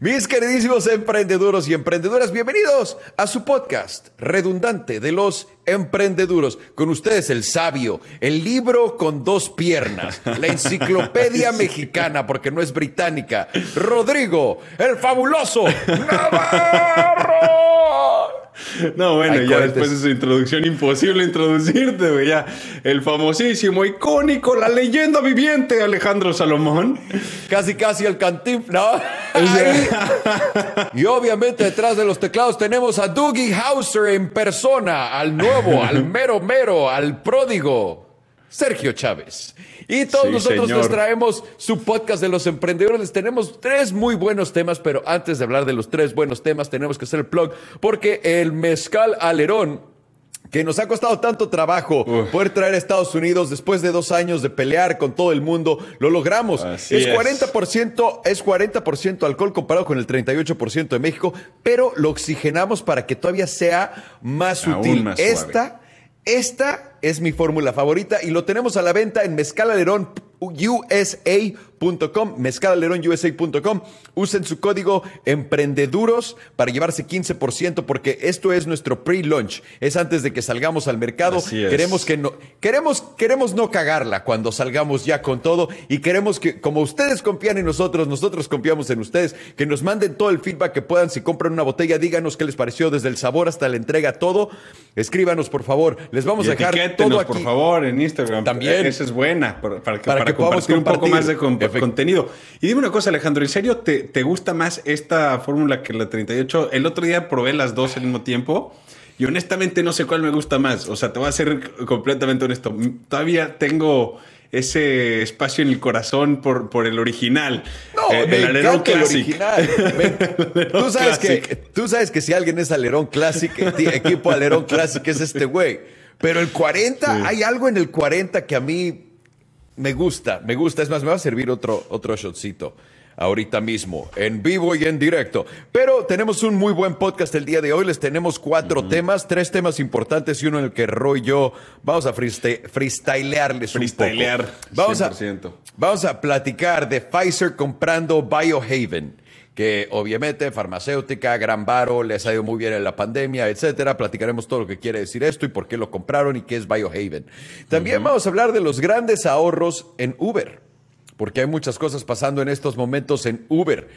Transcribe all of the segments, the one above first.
Mis queridísimos emprendeduros y emprendedoras, bienvenidos a su podcast redundante de los emprendeduros. Con ustedes el sabio, el libro con dos piernas, la enciclopedia mexicana, porque no es británica. Rodrigo, el fabuloso Navarro. No, bueno, ya después de su introducción, imposible introducirte, güey. Ya, el famosísimo, icónico, la leyenda viviente, Alejandro Salomón. Casi, casi el cantif, ¿no? y obviamente detrás de los teclados tenemos a Dougie Hauser en persona, al nuevo, al mero mero, al pródigo, Sergio Chávez. Y todos nosotros les traemos su podcast de los emprendedores. Les tenemos tres muy buenos temas, pero antes de hablar de los tres buenos temas, tenemos que hacer el plug porque el mezcal alerón que nos ha costado tanto trabajo poder traer a Estados Unidos después de dos años de pelear con todo el mundo, lo logramos. es 40%, es. 40% alcohol comparado con el 38% de México, pero lo oxigenamos para que todavía sea más útil. esta, esta es mi fórmula favorita y lo tenemos a la venta en Mezcal Alerón USA mezcalaleronusa.com, Usen su código emprendeduros para llevarse 15% porque esto es nuestro pre-launch. Es antes de que salgamos al mercado. Queremos que no queremos queremos no cagarla cuando salgamos ya con todo y queremos que como ustedes confían en nosotros, nosotros confiamos en ustedes, que nos manden todo el feedback que puedan si compran una botella, díganos qué les pareció desde el sabor hasta la entrega todo. Escríbanos por favor. Les vamos a dejar todo aquí. por favor en Instagram. También esa es buena para que, podamos compartir un poco más de contenido. Y dime una cosa, Alejandro, ¿en serio te, gusta más esta fórmula que la 38? El otro día probé las dos al mismo tiempo. Y honestamente no sé cuál me gusta más. O sea, te voy a ser completamente honesto. Todavía tengo ese espacio en el corazón por, por el original. No, eh, el alerón el original. ¿Tú, sabes que, si alguien es alerón clásico, equipo alerón clásico es este güey. Pero el 40, hay algo en el 40 que a mí me gusta, me gusta. Es más, me va a servir otro, otro shotcito ahorita mismo, en vivo y en directo. Pero tenemos un muy buen podcast el día de hoy. Les tenemos cuatro temas, tres temas importantes y uno en el que Roy y yo vamos a freestylearles Un poco. Vamos, vamos a platicar de Pfizer comprando Biohaven que obviamente farmacéutica, gran varo, les ha ido muy bien en la pandemia, etcétera. Platicaremos todo lo que quiere decir esto y por qué lo compraron y qué es Biohaven. También vamos a hablar de los grandes ahorros en Uber, porque hay muchas cosas pasando en estos momentos en Uber.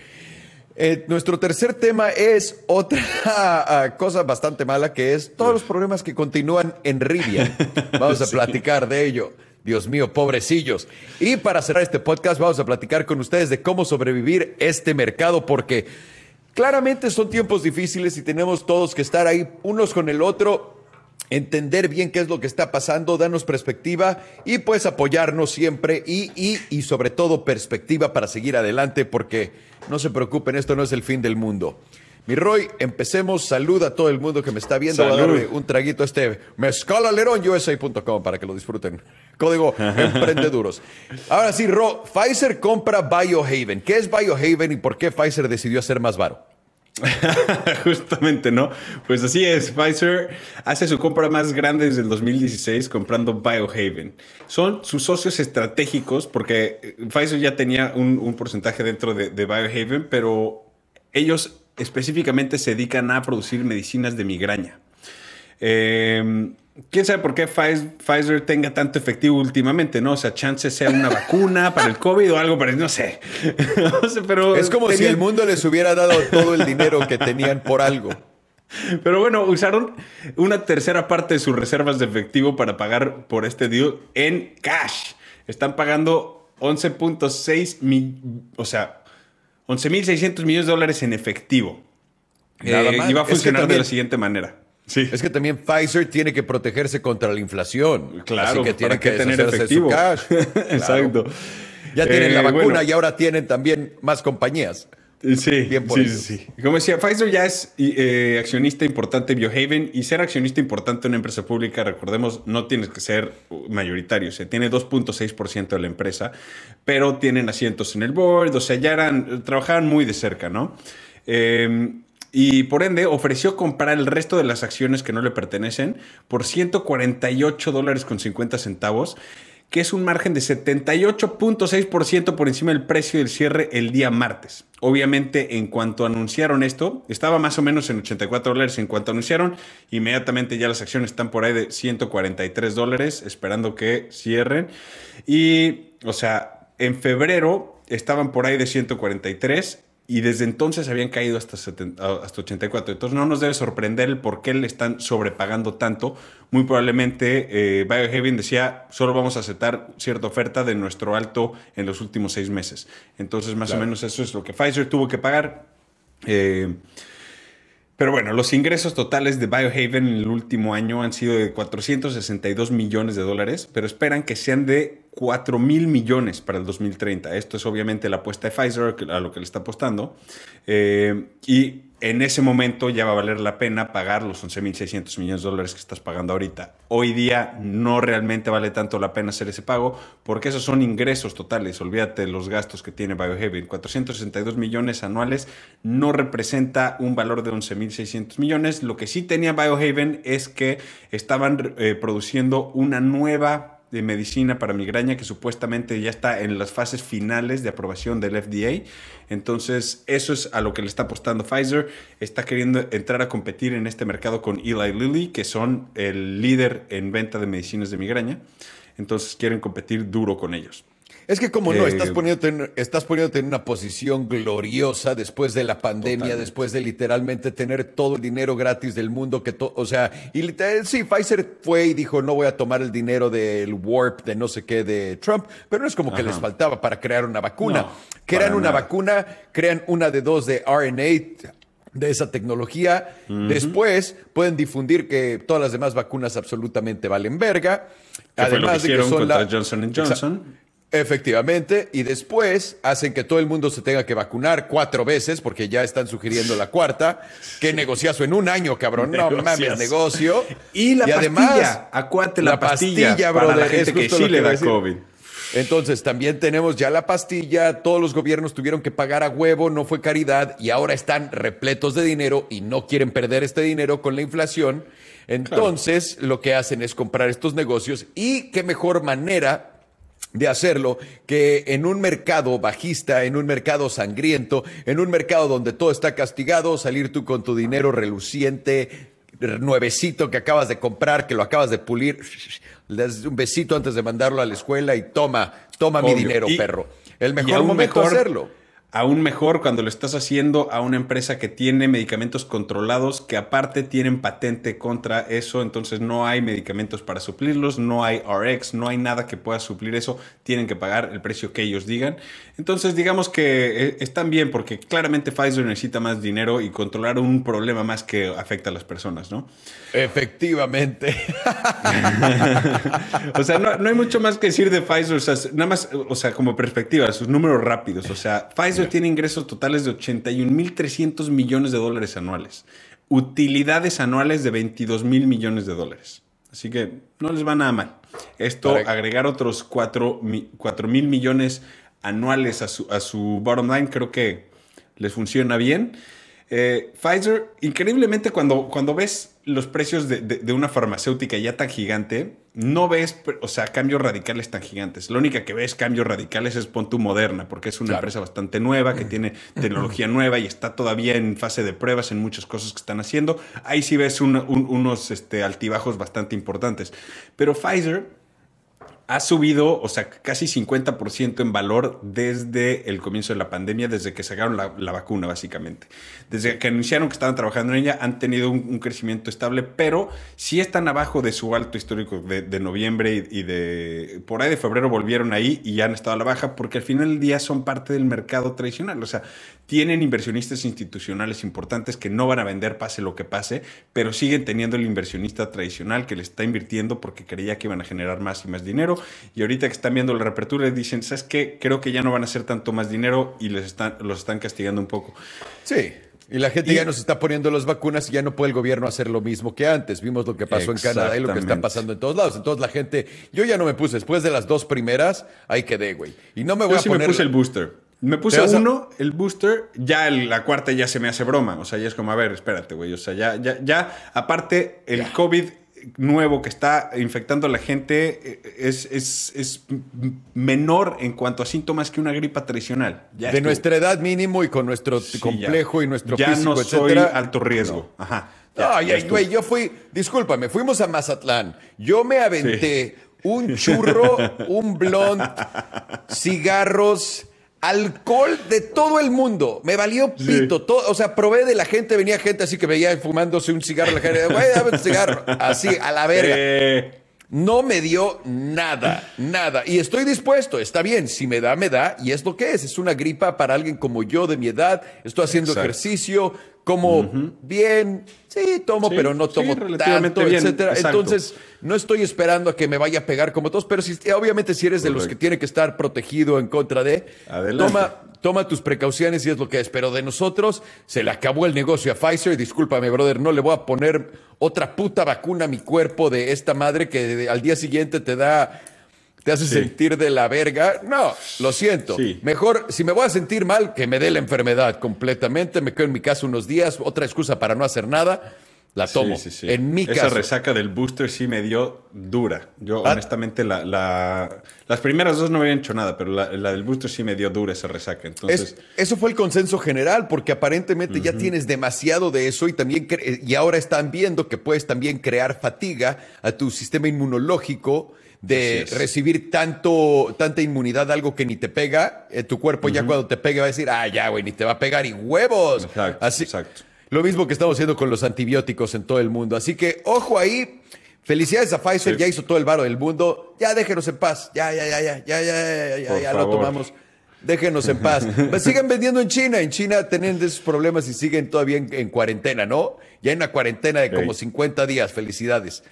Eh, nuestro tercer tema es otra ah, cosa bastante mala, que es todos los problemas que continúan en Rivian. Vamos a platicar de ello. Dios mío, pobrecillos. Y para cerrar este podcast, vamos a platicar con ustedes de cómo sobrevivir este mercado, porque claramente son tiempos difíciles y tenemos todos que estar ahí unos con el otro, entender bien qué es lo que está pasando, darnos perspectiva y pues apoyarnos siempre y, y, y sobre todo perspectiva para seguir adelante, porque no se preocupen, esto no es el fin del mundo. Mi Roy, empecemos. Saluda a todo el mundo que me está viendo. un traguito a este mezcal para que lo disfruten. Código Emprendeduros. Ahora sí, Ro, Pfizer compra Biohaven. ¿Qué es Biohaven y por qué Pfizer decidió hacer más varo? Justamente, ¿no? Pues así es, Pfizer hace su compra más grande desde el 2016 comprando Biohaven. Son sus socios estratégicos porque eh, Pfizer ya tenía un, porcentaje dentro de, de Biohaven, pero ellos específicamente se dedican a producir medicinas de migraña. Eh, quién sabe por qué Pfizer tenga tanto efectivo últimamente, ¿no? O sea, chance sea una vacuna para el COVID o algo para no sé. no sé pero es como si el mundo les hubiera dado todo el dinero que tenían por algo. Pero bueno, usaron una tercera parte de sus reservas de efectivo para pagar por este deal en cash. Están pagando 11.6 mil, o sea, 11.600 millones de dólares en efectivo. Eh, y va a funcionar de la siguiente manera es que también Pfizer tiene que protegerse contra la inflación. Claro, así que tiene que, tener efectivo. Exacto. Ya tienen la eh, vacuna y ahora tienen también más compañías. Eh, sí, sí, sí, Como decía, Pfizer ya es eh, accionista importante Biohaven y ser accionista importante en una empresa pública, recordemos, no tienes que ser mayoritario, se tiene 2.6% de la empresa, pero tienen asientos en el board, o sea, ya eran, trabajaban muy de cerca, ¿no? Eh, y por ende ofreció comprar el resto de las acciones que no le pertenecen por 148 dólares con 50 centavos, que es un margen de 78.6% por encima del precio del cierre el día martes. Obviamente, en cuanto anunciaron esto, estaba más o menos en 84 dólares en cuanto anunciaron, inmediatamente ya las acciones están por ahí de 143 dólares, esperando que cierren. Y, o sea, en febrero estaban por ahí de 143 y desde entonces habían caído hasta, 84. Ah, entonces no nos debe sorprender el por qué le están sobrepagando tanto. Muy probablemente eh, Biohaven decía, solo vamos a aceptar cierta oferta de nuestro alto en los últimos seis meses. Entonces más o menos eso es lo que Pfizer tuvo que pagar. Eh, pero bueno, los ingresos totales de Biohaven en el último año han sido de 462 millones de dólares, pero esperan que sean de 4 mil millones para el 2030. Esto es obviamente la apuesta de Pfizer a lo que le está apostando. Eh, y en ese momento ya va a valer la pena pagar los 11.600 millones de dólares que estás pagando ahorita. Hoy día no realmente vale tanto la pena hacer ese pago porque esos son ingresos totales. Olvídate los gastos que tiene Biohaven. 462 millones anuales no representa un valor de 11.600 millones. Lo que sí tenía Biohaven es que estaban eh, produciendo una nueva de medicina para migraña que supuestamente ya está en las fases finales de aprobación del FDA. Entonces, eso es a lo que le está apostando Pfizer. Está queriendo entrar a competir en este mercado con Eli Lilly, que son el líder en venta de medicinas de migraña. Entonces, quieren competir duro con ellos. Es que como no, estás eh, poniendo estás poniéndote en una posición gloriosa después de la pandemia, después de literalmente tener todo el dinero gratis del mundo, que todo, o sea, y sí, Pfizer fue y dijo, no voy a tomar el dinero del warp, de no sé qué, de Trump, pero no es como que les faltaba para crear una vacuna. crean una vacuna, crean una de dos de RNA, de esa tecnología. Después pueden difundir que todas las demás vacunas absolutamente valen verga. Además de que son la... Johnson Johnson. Efectivamente, y después hacen que todo el mundo se tenga que vacunar cuatro veces, porque ya están sugiriendo la cuarta. Qué negociazo en un año, cabrón. No mames, negocio. Y la pastilla. acuate la, pastilla, para la gente que sí da COVID. Entonces, también tenemos ya la pastilla, todos los gobiernos tuvieron que pagar a huevo, no fue caridad, y ahora están repletos de dinero y no quieren perder este dinero con la inflación. Entonces, lo que hacen es comprar estos negocios y qué mejor manera de hacerlo que en un mercado bajista, en un mercado sangriento, en un mercado donde todo está castigado, salir tú con tu dinero reluciente, nuevecito que acabas de comprar, que lo acabas de pulir, le das un besito antes de mandarlo a la escuela y toma, toma mi dinero, perro. El mejor momento mejor, hacerlo. Aún mejor cuando lo estás haciendo a una empresa que tiene medicamentos controlados, que aparte tienen patente contra eso, entonces no hay medicamentos para suplirlos, no hay RX, no hay nada que pueda suplir eso, tienen que pagar el precio que ellos digan. Entonces digamos que eh, están bien porque claramente Pfizer necesita más dinero y controlar un problema más que afecta a las personas, ¿no? Efectivamente. o sea, no, hay mucho más que decir de Pfizer, o sea, nada más, o sea, como perspectiva, sus números rápidos, o sea, Pfizer tiene ingresos totales de 81.300 millones de dólares anuales, utilidades anuales de 22 mil millones de dólares. Así que no les va nada mal. Esto, agregar otros 4 mil millones anuales a su, bottom line, creo que les funciona bien. Eh, Pfizer, increíblemente cuando, cuando ves los precios de, una farmacéutica ya tan gigante, no ves, o sea, cambios radicales tan gigantes. La única que ves cambios radicales es Pontu Moderna, porque es una empresa bastante nueva, que mm. tiene tecnología nueva y está todavía en fase de pruebas en muchas cosas que están haciendo. Ahí sí ves unos este, altibajos bastante importantes. Pero Pfizer ha subido, o sea, casi 50% en valor desde el comienzo de la pandemia, desde que sacaron la, vacuna, básicamente. Desde que anunciaron que estaban trabajando en ella, han tenido un, crecimiento estable, pero sí están abajo de su alto histórico de, noviembre y, y, de por ahí de febrero volvieron ahí y ya han estado a la baja porque al final del día son parte del mercado tradicional. O sea, tienen inversionistas institucionales importantes que no van a vender pase lo que pase, pero siguen teniendo el inversionista tradicional que le está invirtiendo porque creía que iban a generar más y más dinero. Y ahorita que están viendo la reapertura, dicen, ¿sabes qué? Creo que ya no van a hacer tanto más dinero y les están, los están castigando un poco. Sí. Y la gente ya nos está poniendo las vacunas y ya no puede el gobierno hacer lo mismo que antes. Vimos lo que pasó en Canadá y lo que está pasando en todos lados. Entonces la gente, yo ya no me puse, después de las dos primeras, ahí quedé, güey. Y no me voy a sí poner... me puse el booster. Me puse uno, el booster, ya la cuarta ya se me hace broma. O sea, ya es como, a ver, espérate, güey. O sea, ya, ya, ya, aparte, el COVID nuevo que está infectando a la gente eh, es, es, menor en cuanto a síntomas que una gripa tradicional. de nuestra edad mínimo y con nuestro complejo y nuestro ya físico, no alto riesgo. Ajá. güey, yo fui, discúlpame, fuimos a Mazatlán. Yo me aventé un churro, un blond, cigarros, alcohol de todo el mundo. Me valió pito. o sea, probé de la gente, venía gente así que veía fumándose un cigarro la cara. un cigarro. Así, a la verga. No me dio nada, nada. Y estoy dispuesto, está bien, si me da, me da. Y es lo que es, es una gripa para alguien como yo de mi edad. Estoy haciendo ejercicio, como bien, sí, tomo, pero no tomo tanto, Entonces, no estoy esperando a que me vaya a pegar como todos, pero si, obviamente si eres de los que tiene que estar protegido en contra de, toma toma tus precauciones y es lo que espero de nosotros se le acabó el negocio a Pfizer. Discúlpame, brother, no le voy a poner otra puta vacuna a mi cuerpo de esta madre que al día siguiente te da te hace sentir de la verga. No, lo siento. Mejor, si me voy a sentir mal, que me dé la enfermedad completamente, me quedo en mi casa unos días, otra excusa para no hacer nada, la tomo. en mi Esa resaca del booster sí me dio dura. Yo, ah. honestamente, la, las primeras dos no me habían hecho nada, pero la, del booster sí me dio dura esa resaca. Entonces... eso fue el consenso general, porque aparentemente ya tienes demasiado de eso y, también y ahora están viendo que puedes también crear fatiga a tu sistema inmunológico de recibir tanto, tanta inmunidad, algo que ni te pega, en eh, tu cuerpo ya cuando te pegue va a decir, ah, ya, güey, ni te va a pegar y huevos. Así, exacto. Lo mismo que estamos haciendo con los antibióticos en todo el mundo. Así que, ojo ahí. Felicidades a Pfizer, ya hizo todo el varo del mundo. Ya déjenos en paz. Ya, ya, ya, ya, ya, ya, ya, ya ya, lo tomamos. Déjenos en paz. Pues siguen vendiendo en China. En China tienen esos problemas y siguen todavía en, cuarentena, ¿no? Ya en una cuarentena de como 50 días. Felicidades.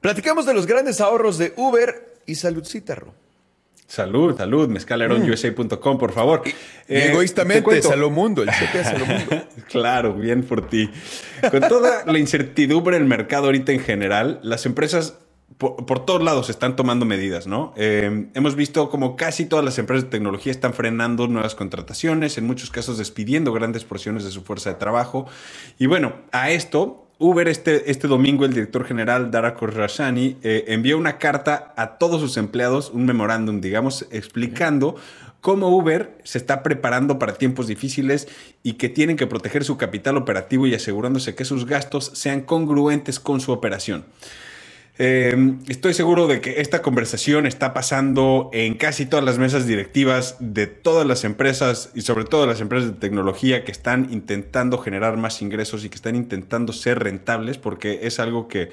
Platicamos de los grandes ahorros de Uber y Salud Citarro. Salud, salud, mm. USA.com, por favor. Eh, egoístamente, Salomundo, el claro, bien por ti. Con toda la incertidumbre en el mercado ahorita en general, las empresas por, todos lados están tomando medidas, ¿no? Em, hemos visto como casi todas las empresas de tecnología están frenando nuevas contrataciones, en muchos casos despidiendo grandes porciones de su fuerza de trabajo. Y bueno, a esto Uber, este, este domingo, el director general Dara Khosrowshahi eh, envió una carta a todos sus empleados, un memorándum, digamos, explicando cómo Uber se está preparando para tiempos difíciles y que tienen que proteger su capital operativo y asegurándose que sus gastos sean congruentes con su operación. Em, estoy seguro de que esta conversación está pasando en casi todas las mesas directivas de todas las empresas y sobre todo las empresas de tecnología que están intentando generar más ingresos y que están intentando ser rentables porque es algo que,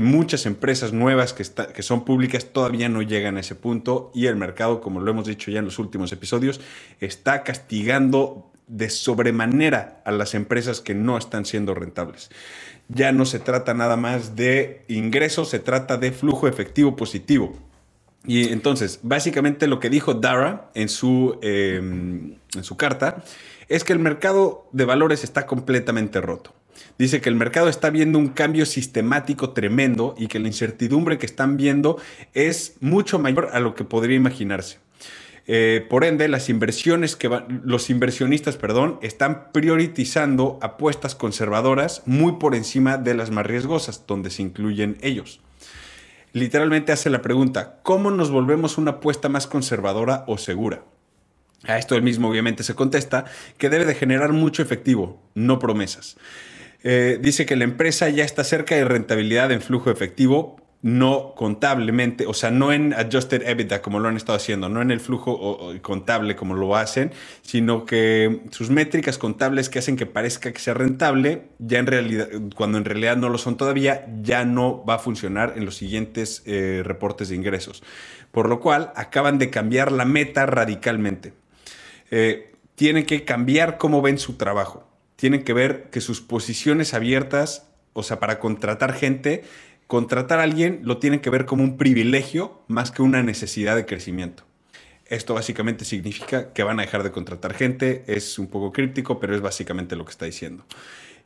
muchas empresas nuevas que, que son públicas todavía no llegan a ese punto y el mercado, como lo hemos dicho ya en los últimos episodios, está castigando de sobremanera a las empresas que no están siendo rentables ya no se trata nada más de ingresos, se trata de flujo efectivo positivo. Y entonces, básicamente lo que dijo Dara en su, em, en su carta es que el mercado de valores está completamente roto. Dice que el mercado está viendo un cambio sistemático tremendo y que la incertidumbre que están viendo es mucho mayor a lo que podría imaginarse. Eh, por ende, las inversiones que los inversionistas perdón, están priorizando apuestas conservadoras muy por encima de las más riesgosas, donde se incluyen ellos. Literalmente hace la pregunta, ¿cómo nos volvemos una apuesta más conservadora o segura? A esto él mismo obviamente se contesta que debe de generar mucho efectivo, no promesas. Eh, dice que la empresa ya está cerca de rentabilidad en flujo efectivo, no contablemente, o sea, no en adjusted EBITDA como lo han estado haciendo, no en el flujo contable como lo hacen, sino que sus métricas contables que hacen que parezca que sea rentable, ya en realidad, cuando en realidad no lo son todavía, ya no va a funcionar en los siguientes eh, reportes de ingresos. Por lo cual, acaban de cambiar la meta radicalmente. Eh, tienen que cambiar cómo ven su trabajo. Tienen que ver que sus posiciones abiertas, o sea, para contratar gente, contratar a alguien lo tienen que ver como un privilegio más que una necesidad de crecimiento. Esto básicamente significa que van a dejar de contratar gente, es un poco críptico, pero es básicamente lo que está diciendo.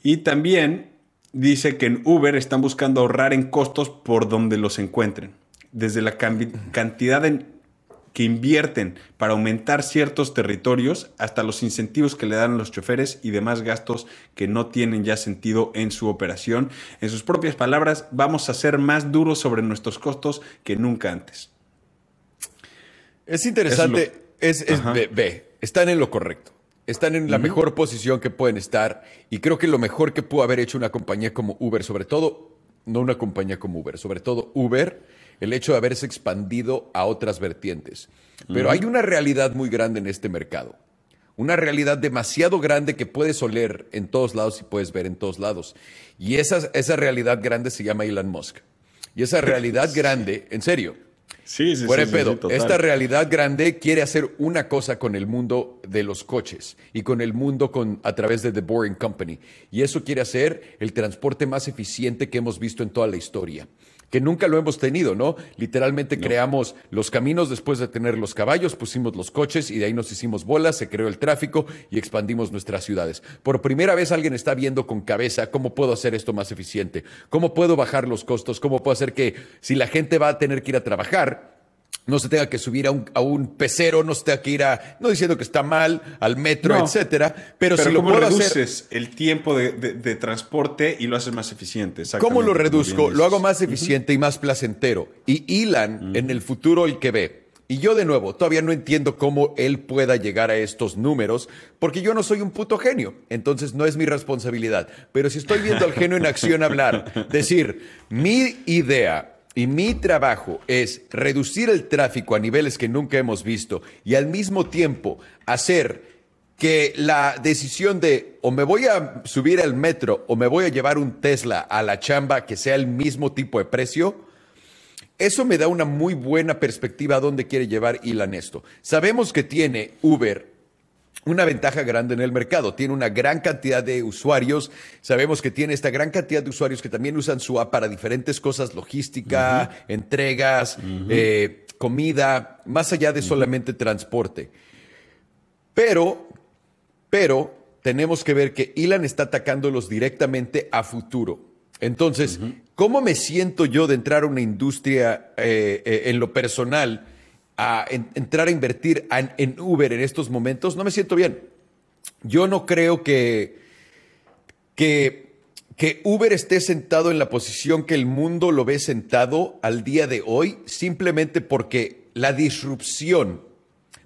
Y también dice que en Uber están buscando ahorrar en costos por donde los encuentren, desde la cantidad de que invierten para aumentar ciertos territorios, hasta los incentivos que le dan los choferes y demás gastos que no tienen ya sentido en su operación. En sus propias palabras, vamos a ser más duros sobre nuestros costos que nunca antes. Es interesante, es, ve, están en lo correcto. Están en la mejor posición que pueden estar y creo que lo mejor que pudo haber hecho una compañía como Uber, sobre todo, no una compañía como Uber, sobre todo Uber, el hecho de haberse expandido a otras vertientes. Pero hay una realidad muy grande en este mercado. Una realidad demasiado grande que puedes oler en todos lados y puedes ver en todos lados. Y esa, esa realidad grande se llama Elon Musk. Y esa realidad grande, en serio, Sí, sí, Esta realidad grande quiere hacer una cosa con el mundo de los coches y con el mundo con, a través de The Boring Company. Y eso quiere hacer el transporte más eficiente que hemos visto en toda la historia que nunca lo hemos tenido, ¿no? Literalmente creamos los caminos después de tener los caballos, pusimos los coches y de ahí nos hicimos bolas, se creó el tráfico y expandimos nuestras ciudades. Por primera vez alguien está viendo con cabeza cómo puedo hacer esto más eficiente, cómo puedo bajar los costos, cómo puedo hacer que si la gente va a tener que ir a trabajar, no se tenga que subir a un, a un, pecero, no se tenga que ir a, no diciendo que está mal, al metro, etcétera. Pero, si lo puedo reduces el tiempo de, de, transporte y lo haces más eficiente. ¿Cómo lo reduzco? Lo hago más eficiente y más placentero. Y Ilan, en el futuro, el que ve. Y yo de nuevo, todavía no entiendo cómo él pueda llegar a estos números, porque yo no soy un puto genio, entonces no es mi responsabilidad. Pero si estoy viendo al genio en acción hablar, decir, mi idea y mi trabajo es reducir el tráfico a niveles que nunca hemos visto y al mismo tiempo hacer que la decisión de o me voy a subir al metro o me voy a llevar un Tesla a la chamba que sea el mismo tipo de precio, eso me da una muy buena perspectiva a dónde quiere llevar Elon esto. Sabemos que tiene Uber una ventaja grande en el mercado. Tiene una gran cantidad de usuarios. Sabemos que tiene esta gran cantidad de usuarios que también usan su app para diferentes cosas, logística, entregas, eh, comida, más allá de solamente transporte. Pero, pero tenemos que ver que Elon está atacándolos directamente a futuro. Entonces, ¿cómo me siento yo de entrar a una industria eh, eh, en lo personal? a entrar a invertir en, Uber en estos momentos, no me siento bien. Yo no creo que, que, que Uber esté sentado en la posición que el mundo lo ve sentado al día de hoy, simplemente porque la disrupción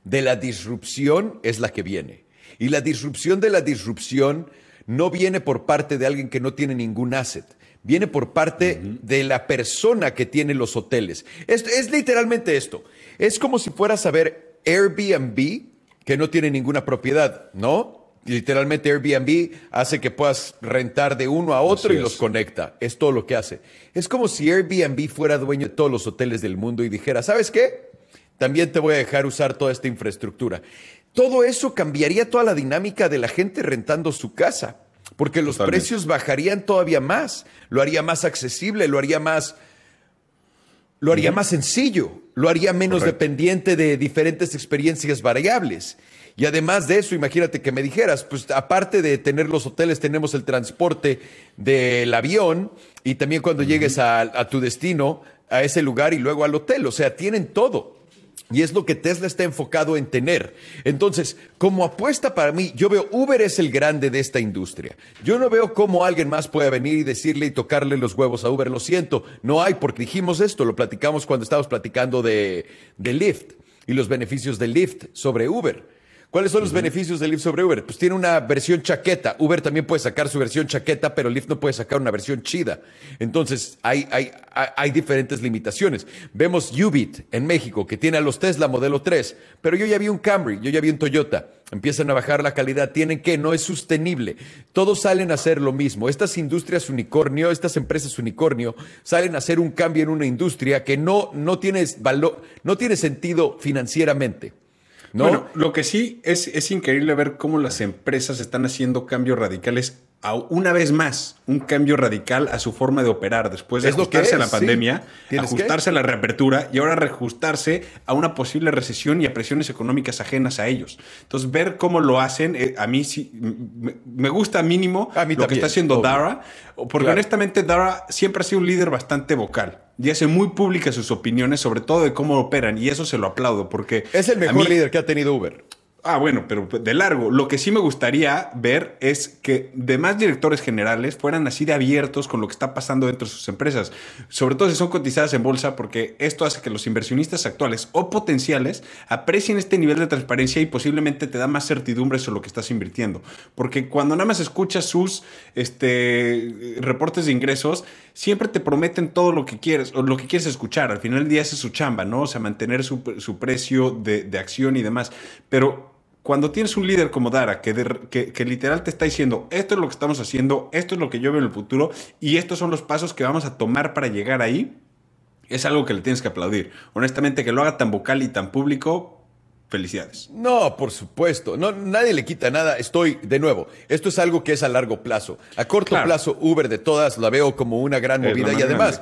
de la disrupción es la que viene. Y la disrupción de la disrupción no viene por parte de alguien que no tiene ningún asset viene por parte de la persona que tiene los hoteles. Es, literalmente esto. Es como si fueras a ver Airbnb, que no tiene ninguna propiedad, ¿no? Literalmente Airbnb hace que puedas rentar de uno a otro y los conecta. Es todo lo que hace. Es como si Airbnb fuera dueño de todos los hoteles del mundo y dijera, ¿sabes qué? También te voy a dejar usar toda esta infraestructura. Todo eso cambiaría toda la dinámica de la gente rentando su casa porque los precios bajarían todavía más, lo haría más accesible, lo haría más, lo haría más sencillo, lo haría menos dependiente de diferentes experiencias variables. Y además de eso, imagínate que me dijeras, pues aparte de tener los hoteles, tenemos el transporte del avión y también cuando llegues a tu destino, a ese lugar y luego al hotel, o sea, tienen todo. Y es lo que Tesla está enfocado en tener. Entonces, como apuesta para mí, yo veo Uber es el grande de esta industria. Yo no veo cómo alguien más pueda venir y decirle y tocarle los huevos a Uber. Lo siento, no hay, porque dijimos esto, lo platicamos cuando estábamos platicando de, de Lyft y los beneficios de Lyft sobre Uber. ¿Cuáles son los beneficios de Lyft sobre Uber? Pues tiene una versión chaqueta. Uber también puede sacar su versión chaqueta, pero Lyft no puede sacar una versión chida. Entonces, hay, diferentes limitaciones. Vemos Ubit en México, que tiene a los Tesla modelo 3, pero yo ya vi un Camry, yo ya vi un Toyota. Empiezan a bajar la calidad, tienen que, no es sostenible. Todos salen a hacer lo mismo. Estas industrias unicornio, estas empresas unicornio, salen a hacer un cambio en una industria que no, no, tiene, no tiene sentido financieramente. No. lo que sí es, es increíble ver cómo las empresas están haciendo cambios radicales una vez más un cambio radical a su forma de operar después de ajustarse a la pandemia, ajustarse a la reapertura y ahora reajustarse a una posible recesión y a presiones económicas ajenas a ellos. Entonces, ver cómo lo hacen, eh, a mí sí, me gusta mínimo lo que está haciendo Dara, porque honestamente Dara siempre ha sido un líder bastante vocal y hace muy públicas sus opiniones, sobre todo de cómo operan, y eso se lo aplaudo porque... Es el mejor líder que ha tenido Uber. Ah, bueno, pero pues, de largo. Lo que sí me gustaría ver es que demás directores generales fueran así de abiertos con lo que está pasando dentro de sus empresas, sobre todo si son cotizadas en bolsa, porque esto hace que los inversionistas actuales o potenciales aprecien este nivel de transparencia y posiblemente te da más certidumbre sobre lo que estás invirtiendo. Porque cuando nada más escuchas sus este, reportes de ingresos, siempre te prometen todo lo que quieres o lo que quieres escuchar. Al final del día es su chamba, ¿no? O sea, mantener su, precio de, de acción y demás. Pero cuando tienes un líder como Dara, que, que, literal te está diciendo, esto es lo que estamos haciendo, esto es lo que yo veo en el futuro y estos son los pasos que vamos a tomar para llegar ahí, es algo que le tienes que aplaudir. Honestamente, que lo haga tan vocal y tan público, Felicidades. No, por supuesto. No, nadie le quita nada. Estoy, de nuevo, esto es algo que es a largo plazo. A corto plazo, Uber de todas la veo como una gran movida. Y además,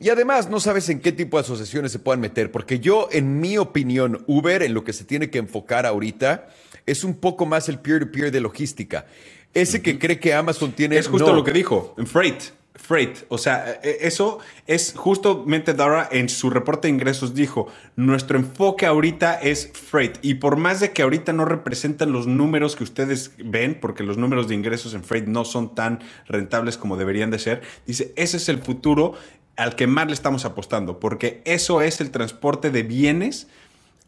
y además, no sabes en qué tipo de asociaciones se puedan meter. Porque yo, en mi opinión, Uber, en lo que se tiene que enfocar ahorita, es un poco más el peer-to-peer de logística. Ese que cree que Amazon tiene. Es justo lo que dijo, en Freight. Freight. O sea, e, e, eso es justamente Dara en su reporte de ingresos dijo, nuestro enfoque ahorita es Freight. Y por más de que ahorita no representan los números que ustedes ven, porque los números de ingresos en Freight no son tan rentables como deberían de ser, dice, ese es el futuro al que más le estamos apostando, porque eso es el transporte de bienes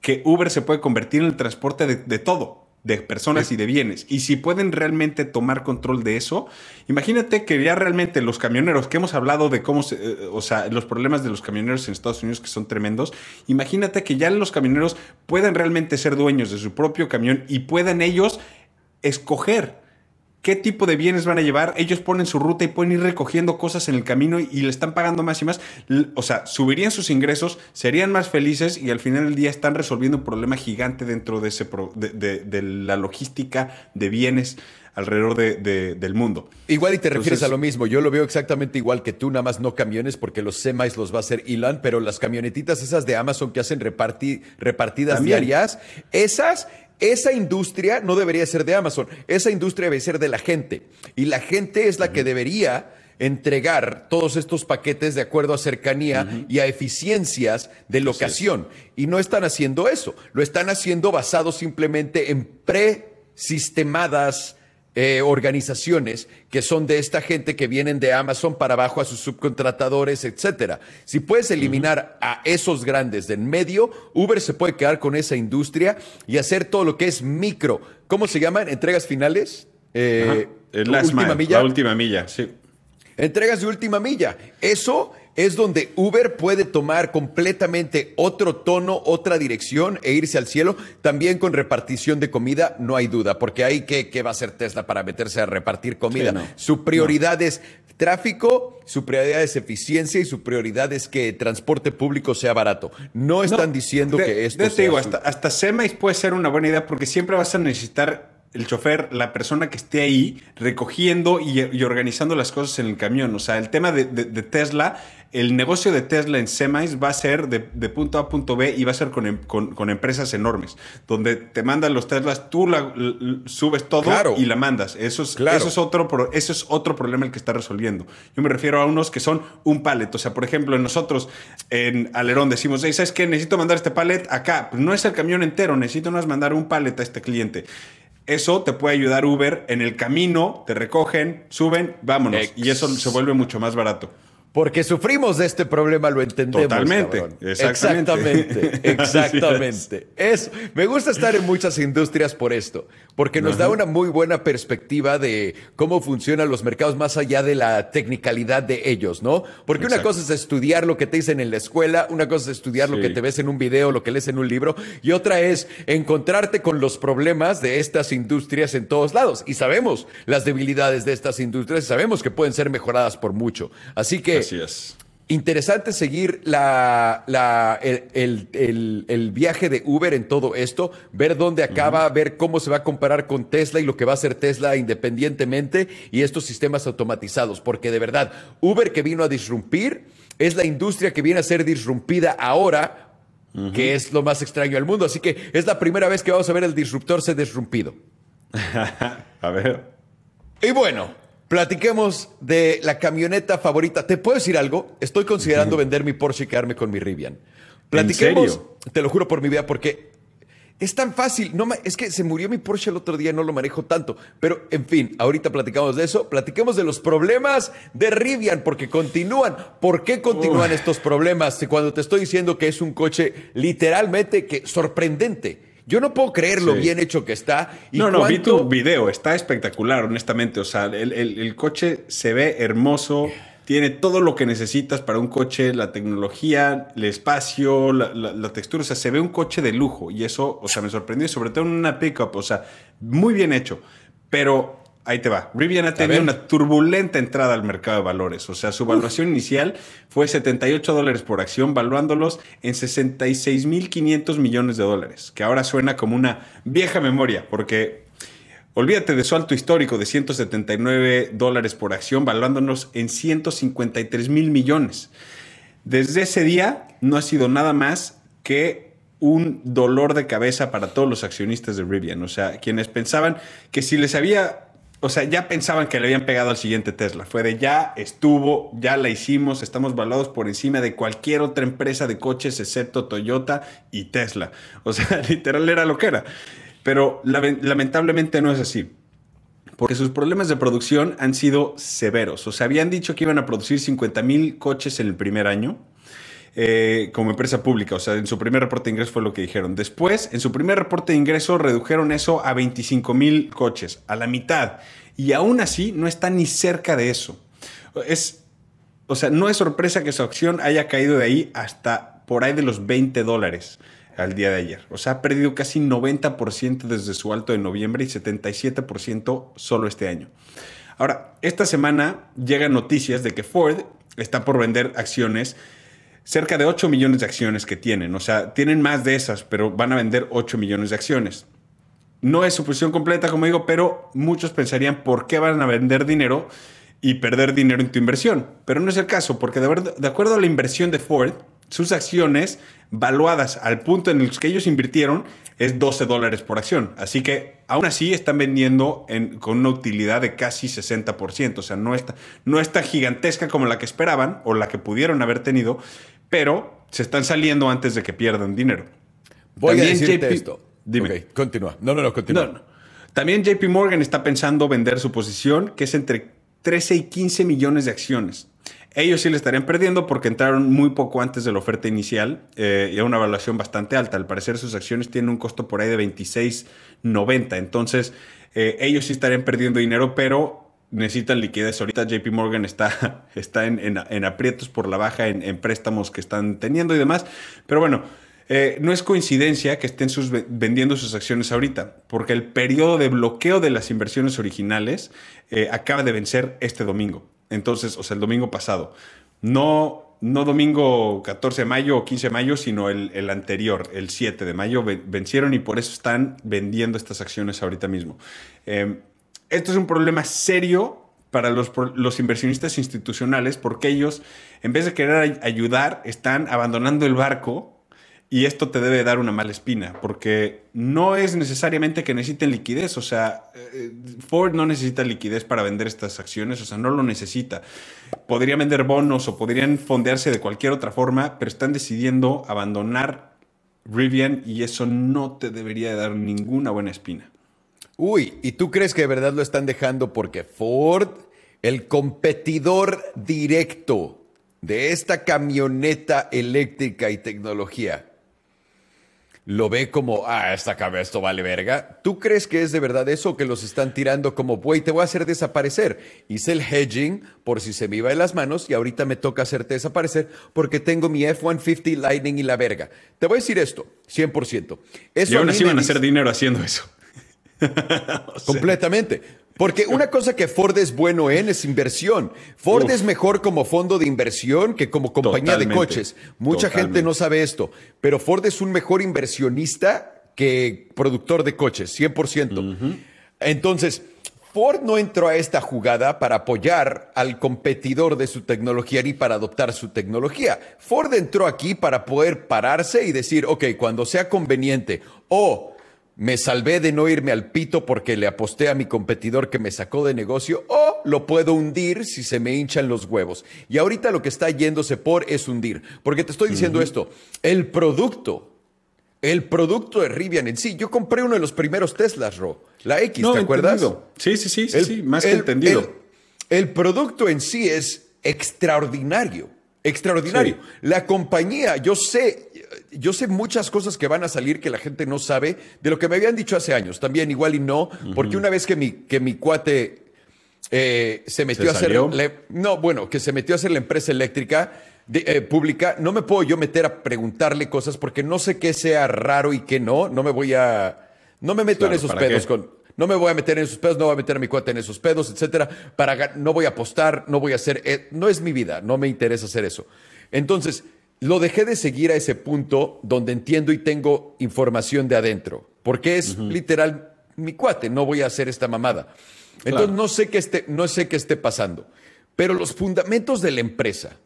que Uber se puede convertir en el transporte de, de todo de personas y de bienes. Y si pueden realmente tomar control de eso, imagínate que ya realmente los camioneros, que hemos hablado de cómo, se, eh, o sea, los problemas de los camioneros en Estados Unidos que son tremendos, imagínate que ya los camioneros puedan realmente ser dueños de su propio camión y puedan ellos escoger qué tipo de bienes van a llevar. Ellos ponen su ruta y pueden ir recogiendo cosas en el camino y, le están pagando más y más. O sea, subirían sus ingresos, serían más felices y al final del día están resolviendo un problema gigante dentro de, ese de, la logística de bienes alrededor de, del mundo. Igual y te refieres a lo mismo. Yo lo veo exactamente igual que tú, nada más no camiones, porque los semis los va a hacer Elon, pero las camionetitas esas de Amazon que hacen repartidas diarias, esas esa industria no debería ser de Amazon, esa industria debe ser de la gente. Y la gente es la que debería entregar todos estos paquetes de acuerdo a cercanía y a eficiencias de locación. Y no están haciendo eso, lo están haciendo basado simplemente en pre-sistemadas eh, organizaciones que son de esta gente que vienen de Amazon para abajo a sus subcontratadores, etcétera. Si puedes eliminar a esos grandes del medio, Uber se puede quedar con esa industria y hacer todo lo que es micro. ¿Cómo se llaman? ¿Entregas finales? Eh, eh, la última milla. La última milla, sí. Entregas de última milla. Eso es donde Uber puede tomar completamente otro tono, otra dirección e irse al cielo. También con repartición de comida, no hay duda, porque ahí que, que va a ser Tesla para meterse a repartir comida. su prioridad es tráfico, su prioridad es eficiencia y su prioridad es que transporte público sea barato. No están diciendo que esto... Yo te digo, hasta, hasta puede ser una buena idea porque siempre vas a necesitar el chofer, la persona que esté ahí recogiendo y, organizando las cosas en el camión. O sea, el tema de, Tesla, el negocio de Tesla en semis va a ser de, punto A a punto B y va a ser em, con, con, empresas enormes, donde te mandan los Teslas, tú la, subes todo y la mandas. Eso es, eso, es otro, eso es otro problema el que está resolviendo. Yo me refiero a unos que son un palet. O sea, por ejemplo, nosotros en Alerón decimos, ¿sabes qué? Necesito mandar este palet acá. Pues no es el camión entero, necesito más mandar un palet a este cliente. Eso te puede ayudar Uber en el camino, te recogen, suben, vámonos. Y eso se vuelve mucho más barato. Porque sufrimos de este problema, lo entendemos. Totalmente. Exactamente. Exactamente. me gusta estar en muchas industrias por esto, porque nos da una muy buena perspectiva de cómo funcionan los mercados más allá de la tecnicalidad de ellos, ¿no? Porque una cosa es estudiar lo que te dicen en la escuela, una cosa es estudiar lo que te ves en un video, lo que lees en un libro, y otra es encontrarte con los problemas de estas industrias en todos lados. Y sabemos las debilidades de estas industrias, sabemos que pueden ser mejoradas por mucho. Así que Así Interesante seguir la, el, el, el, viaje de Uber en todo esto, ver dónde acaba, ver cómo se va a comparar con Tesla y lo que va a hacer Tesla independientemente y estos sistemas automatizados, porque de verdad, Uber que vino a disrumpir es la industria que viene a ser disrumpida ahora, que es lo más extraño del mundo. Así que es la primera vez que vamos a ver el disruptor ser disrumpido. a ver. Y bueno, Platiquemos de la camioneta favorita. ¿Te puedo decir algo? Estoy considerando vender mi Porsche y quedarme con mi Rivian. Platiquemos, te lo juro por mi vida, porque es tan fácil. No, es que se murió mi Porsche el otro día y no lo manejo tanto. Pero, en fin, ahorita platicamos de eso. Platiquemos de los problemas de Rivian, porque continúan. ¿Por qué continúan estos problemas? Cuando te estoy diciendo que es un coche literalmente que sorprendente yo no puedo creer lo bien hecho que está. no, no, vi tu video, está espectacular, honestamente. O sea, el, coche se ve hermoso tiene todo lo que necesitas para un coche, la tecnología, el espacio, la, textura, o sea, se ve un coche de lujo y eso, o sea, me sorprendió, sobre todo en una pickup, o sea, muy bien hecho, pero ahí te va. Rivian ha tenido una turbulenta entrada al mercado de valores. O sea, su valuación inicial fue 78 dólares por acción, valuándolos en 66.500 millones de dólares, que ahora suena como una vieja memoria, porque olvídate de su alto histórico de 179 dólares por acción, valuándonos en 153 mil millones. Desde ese día no ha sido nada más que un dolor de cabeza para todos los accionistas de Rivian. O sea, quienes pensaban que si les había o sea, ya pensaban que le habían pegado al siguiente Tesla. Fue de ya estuvo, ya la hicimos, estamos valados por encima de cualquier otra empresa de coches excepto Toyota y Tesla. O sea, literal era lo que era. Pero lamentablemente no es así. Porque sus problemas de producción han sido severos. O sea, habían dicho que iban a producir 50 mil coches en el primer año eh, como empresa pública. O sea, en su primer reporte de ingreso fue lo que dijeron. Después, en su primer reporte de ingreso, redujeron eso a 25 mil coches, a la mitad. Y aún así, no está ni cerca de eso. Es, o sea, no es sorpresa que su acción haya caído de ahí hasta por ahí de los 20 dólares al día de ayer. O sea, ha perdido casi 90% desde su alto de noviembre y 77% solo este año. Ahora, esta semana llegan noticias de que Ford está por vender acciones cerca de 8 millones de acciones que tienen. O sea, tienen más de esas, pero van a vender 8 millones de acciones. No es su posición completa, como digo, pero muchos pensarían por qué van a vender dinero y perder dinero en tu inversión. Pero no es el caso, porque de, acuerdo a la inversión de Ford, sus acciones valuadas al punto en el que ellos invirtieron es 12 dólares por acción. Así que aún así están vendiendo en, con una utilidad de casi 60%. O sea, no está, no está gigantesca como la que esperaban o la que pudieron haber tenido, pero se están saliendo antes de que pierdan dinero. Voy También a esto. Dime. continúa. No, no, no, continúa. También JP Morgan está pensando vender su posición, que es entre 13 y 15 millones de acciones. Ellos sí le estarían perdiendo porque entraron muy poco antes de la oferta inicial eh, y a una evaluación bastante alta. Al parecer sus acciones tienen un costo por ahí de 26.90. Entonces eh, ellos sí estarían perdiendo dinero, pero necesitan liquidez. Ahorita JP Morgan está, está en, aprietos por la baja en, préstamos que están teniendo y demás. Pero bueno, eh, no es coincidencia que estén vendiendo sus acciones ahorita, porque el periodo de bloqueo de las inversiones originales eh, acaba de vencer este domingo. Entonces, o sea, el domingo pasado. No no domingo 14 de mayo o 15 de mayo, sino el, anterior, el 7 de mayo, vencieron y por eso están vendiendo estas acciones ahorita mismo. Em, esto es un problema serio para los, los, inversionistas institucionales porque ellos, en vez de querer ayudar, están abandonando el barco y esto te debe dar una mala espina porque no es necesariamente que necesiten liquidez. O sea, eh, Ford no necesita liquidez para vender estas acciones, o sea, no lo necesita. Podrían vender bonos o podrían fondearse de cualquier otra forma, pero están decidiendo abandonar Rivian y eso no te debería dar ninguna buena espina. Uy, ¿y tú crees que de verdad lo están dejando porque Ford, el competidor directo de esta camioneta eléctrica y tecnología, lo ve como, ah, esta cabeza esto vale verga. ¿Tú crees que es de verdad eso que los están tirando como, güey, te voy a hacer desaparecer? Hice el hedging por si se me iba de las manos y ahorita me toca hacerte desaparecer porque tengo mi F-150 Lightning y la verga. Te voy a decir esto, 100%. Eso y aún así van a hacer dinero haciendo eso. Completamente. Porque una cosa que Ford es bueno en es inversión. Ford es mejor como fondo de inversión que como compañía de coches. Mucha gente no sabe esto, pero Ford es un mejor inversionista que productor de coches, 100%. Entonces, Ford no entró a esta jugada para apoyar al competidor de su tecnología ni para adoptar su tecnología. Ford entró aquí para poder pararse y decir, ok, cuando sea conveniente o me salvé de no irme al pito porque le aposté a mi competidor que me sacó de negocio o lo puedo hundir si se me hinchan los huevos. Y ahorita lo que está yéndose por es hundir, porque te estoy diciendo esto, el producto, el producto de Rivian en sí, yo compré uno de los primeros Teslas, Ro, la X, ¿te acuerdas? Sí, sí, sí, sí, más que entendido. El, producto en sí es extraordinario. Extraordinario. La compañía, yo sé, yo sé muchas cosas que van a salir que la gente no sabe de lo que me habían dicho hace años. También igual y no, porque una vez que mi, que mi cuate eh, se metió a hacer... Em, no, bueno, que se metió a hacer la empresa eléctrica eh, pública, no me puedo yo meter a preguntarle cosas porque no sé qué sea raro y qué no. No me voy a... No me meto en esos pedos con... No me voy a meter en esos pedos, no voy a meter a mi cuate en esos pedos, etcétera. Para, no voy a apostar, no voy a hacer. Eh, no es mi vida, no me interesa hacer eso. Entonces, lo dejé de seguir a ese punto donde entiendo y tengo información de adentro, porque es literal mi cuate, no voy a hacer esta mamada. Entonces no, sé qué esté, no sé qué esté pasando, pero los fundamentos de la empresa,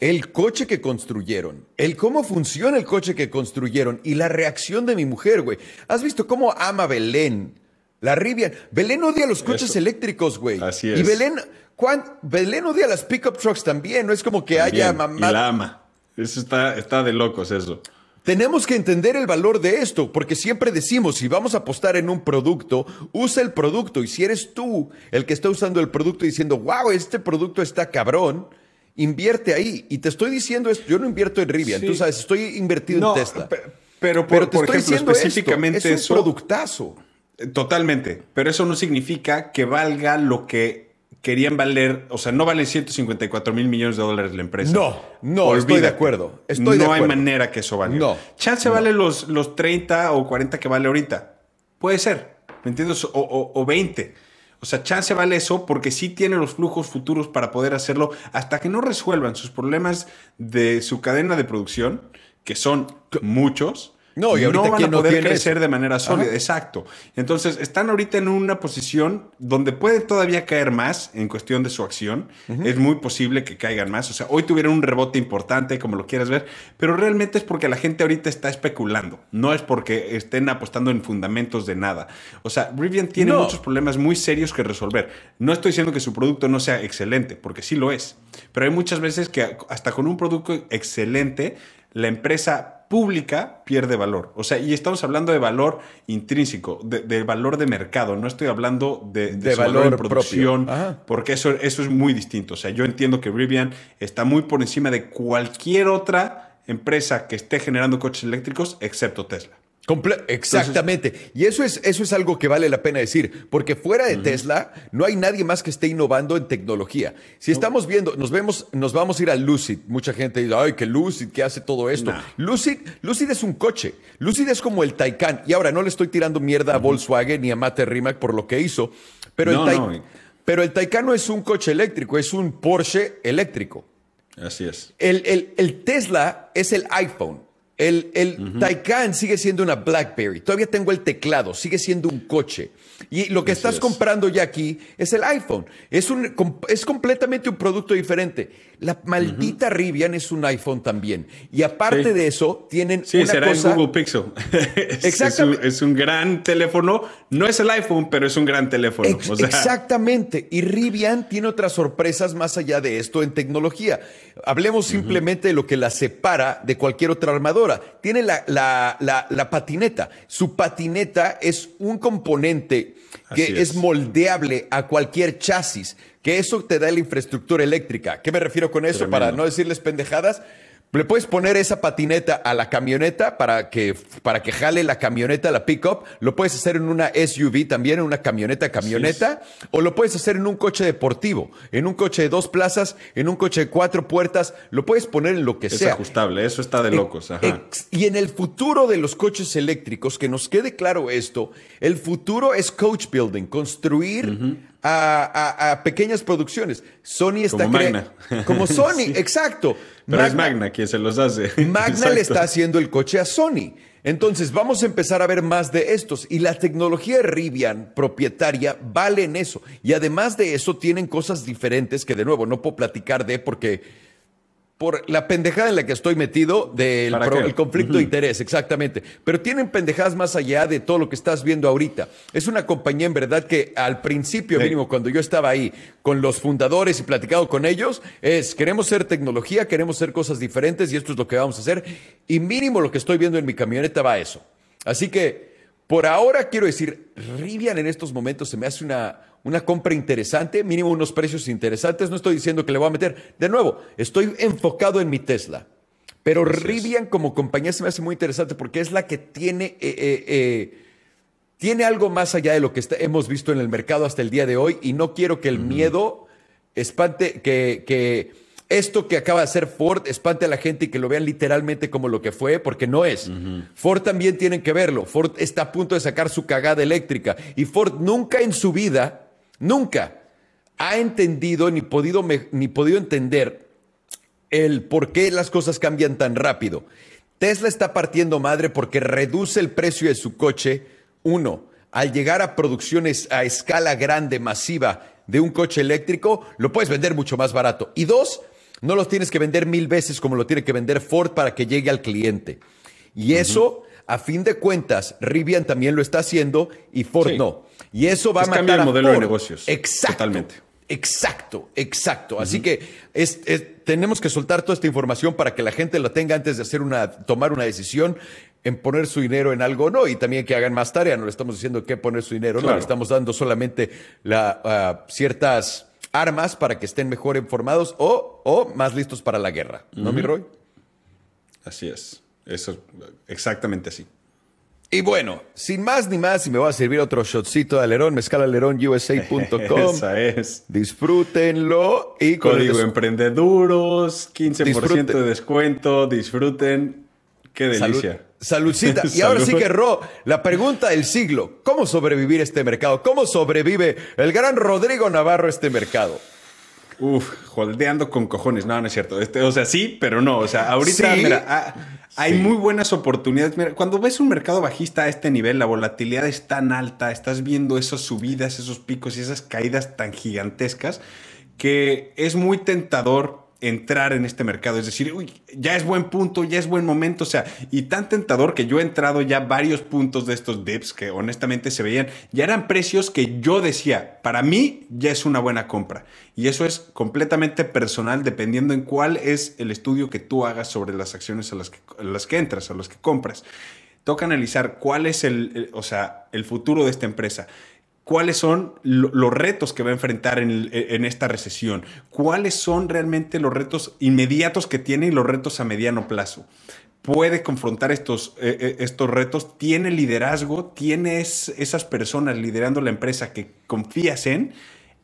el coche que construyeron, el cómo funciona el coche que construyeron y la reacción de mi mujer, güey. ¿Has visto cómo ama Belén? La Rivian. Belén odia los coches eléctricos, güey. Así es. Y Belén Juan, Belén odia las pickup trucks también, no es como que haya mamá. la ama. Eso está, está de locos, eso. Tenemos que entender el valor de esto, porque siempre decimos, si vamos a apostar en un producto, usa el producto. Y si eres tú el que está usando el producto diciendo, wow, este producto está cabrón, invierte ahí. Y te estoy diciendo esto, yo no invierto en Rivian, tú sabes, estoy invertido en Tesla. Pero, por, ejemplo, específicamente es un productazo. Eh, totalmente, pero eso no significa que valga lo que querían valer, o sea, no valen 154 mil millones de dólares la empresa. No, no, estoy de acuerdo. Estoy no hay manera que eso valga. No. Chance vale los, los 30 o 40 que vale ahorita. Puede ser, ¿me entiendes? o 20. O sea, chance vale eso porque sí tiene los flujos futuros para poder hacerlo hasta que no resuelvan sus problemas de su cadena de producción, que son muchos. No, y ahorita no van a poder crecer de manera sólida. Exacto. Entonces, están ahorita en una posición donde puede todavía caer más en cuestión de su acción. Es muy posible que caigan más. O sea, hoy tuvieron un rebote importante, como lo quieras ver, pero realmente es porque la gente ahorita está especulando. No es porque estén apostando en fundamentos de nada. O sea, Rivian tiene muchos problemas muy serios que resolver. No estoy diciendo que su producto no sea excelente, porque sí lo es. Pero hay muchas veces que hasta con un producto excelente, la empresa pública pierde valor. O sea, y estamos hablando de valor intrínseco, de, valor de mercado. No estoy hablando de, valor de valor, producción, porque eso, eso es muy distinto. O sea, yo entiendo que Rivian está muy por encima de cualquier otra empresa que esté generando coches eléctricos, excepto Tesla. Exactamente. y eso es, eso es algo que vale la pena decir, porque fuera de Tesla no hay nadie más que esté innovando en tecnología. Si estamos viendo, nos vemos, nos vamos a ir a Lucid. Mucha gente dice, ay, que Lucid, que hace todo esto. Lucid, Lucid es un coche. Lucid es como el Taycan. Y ahora no le estoy tirando mierda a Volkswagen ni a Mate Rimac por lo que hizo, pero el No. Pero el no es un coche eléctrico, es un Porsche eléctrico. Así es. El, el, el Tesla es el iPhone. El, el sigue siendo una BlackBerry. Todavía tengo el teclado, sigue siendo un coche. Y lo que estás comprando ya aquí es el iPhone. Es, un, es completamente un producto diferente. La maldita Rivian es un iPhone también. Y aparte de eso, tienen. Sí, será el Google Pixel. Es un, gran teléfono. No es el iPhone, pero es un gran teléfono. Exactamente. Y Rivian tiene otras sorpresas más allá de esto en tecnología. Hablemos simplemente de lo que la separa de cualquier otra armadora. Tiene la, la, la patineta. Su patineta es un componente que, es. moldeable a cualquier chasis, que eso te da la infraestructura eléctrica. ¿Qué me refiero con eso? Para no decirles pendejadas, le puedes poner esa patineta a la camioneta para que, para que jale la camioneta, la pickup. Lo puedes hacer en una SUV también, en una camioneta, camioneta. O lo puedes hacer en un coche deportivo, en un coche de dos plazas, en un coche de cuatro puertas. Lo puedes poner en lo que sea. Es ajustable, eso está de locos. Ajá. Y en el futuro de los coches eléctricos, que nos quede claro esto, el futuro es coach building, construir a, pequeñas producciones. Sony está como Magna. Como Sony, exacto. Pero es Magna quien se los hace. Magna le está haciendo el coche a Sony. Entonces vamos a empezar a ver más de estos y la tecnología Rivian propietaria vale en eso. Y además de eso tienen cosas diferentes que de nuevo no puedo platicar de porque por la pendejada en la que estoy metido del conflicto de interés, exactamente. Pero tienen pendejadas más allá de todo lo que estás viendo ahorita. Es una compañía en verdad que al principio mínimo, cuando yo estaba ahí con los fundadores y platicado con ellos, es queremos ser tecnología, queremos ser cosas diferentes y esto es lo que vamos a hacer. Y mínimo lo que estoy viendo en mi camioneta va a eso. Así que por ahora quiero decir, Rivian en estos momentos se me hace una, una compra interesante, mínimo unos precios interesantes. No estoy diciendo que le voy a meter. De nuevo, estoy enfocado en mi Tesla. Pero Rivian como compañía se me hace muy interesante porque es la que tiene, eh, eh, eh, tiene algo más allá de lo que hemos visto en el mercado hasta el día de hoy y no quiero que el miedo espante, que, esto que acaba de hacer Ford espante a la gente y que lo vean literalmente como lo que fue, porque no es. Ford también tienen que verlo. Ford está a punto de sacar su cagada eléctrica y Ford nunca en su vida nunca ha entendido ni podido, ni podido entender el por qué las cosas cambian tan rápido. Tesla está partiendo madre porque reduce el precio de su coche. Uno, al llegar a producciones a escala grande, masiva, de un coche eléctrico, lo puedes vender mucho más barato. Y dos, no los tienes que vender mil veces como lo tiene que vender Ford para que llegue al cliente. Y eso a fin de cuentas, Rivian también lo está haciendo y Ford no. Y eso va a matar cambiar el modelo de negocios. Exacto. Totalmente. Exacto, exacto. Así que tenemos que soltar toda esta información para que la gente la tenga antes de hacer una, tomar una decisión en poner su dinero en algo o no, y también que hagan más tarea. No le estamos diciendo que poner su dinero, no le estamos dando solamente ah, ciertas armas para que estén mejor informados o, más listos para la guerra. ¿No, mi Roy? Así es. Eso es exactamente así. Y bueno, sin más ni más, y me voy a servir otro shotcito de alerón, mezcalaleronusa.com. Esa es. Disfrútenlo. Y con Código Emprendeduros, 15% de descuento, disfruten. Qué delicia. Saludcita. y ahora sí que Ro, la pregunta del siglo. ¿Cómo sobrevivir este mercado? ¿Cómo sobrevive el gran Rodrigo Navarro este mercado? Uf, jodeando con cojones. No, no es cierto. Este, o sea, sí, pero no. O sea, ahorita, mira... Ah, hay muy buenas oportunidades. cuando ves un mercado bajista a este nivel, la volatilidad es tan alta, estás viendo esas subidas, esos picos y esas caídas tan gigantescas que es muy tentador entrar en este mercado. Es decir, uy, ya es buen punto, ya es buen momento. O sea, y tan tentador que yo he entrado ya varios puntos de estos dips que honestamente se veían. Ya eran precios que yo decía, para mí ya es una buena compra. Y eso es completamente personal dependiendo en cuál es el estudio que tú hagas sobre las acciones a las que, las que entras, a las que compras. Toca analizar cuál es o sea, el futuro de esta empresa cuáles son los retos que va a enfrentar en, esta recesión, cuáles son realmente los retos inmediatos que tiene y los retos a mediano plazo. Puede confrontar estos, eh, eh, estos retos, tiene liderazgo, tienes esas personas liderando la empresa que confías en.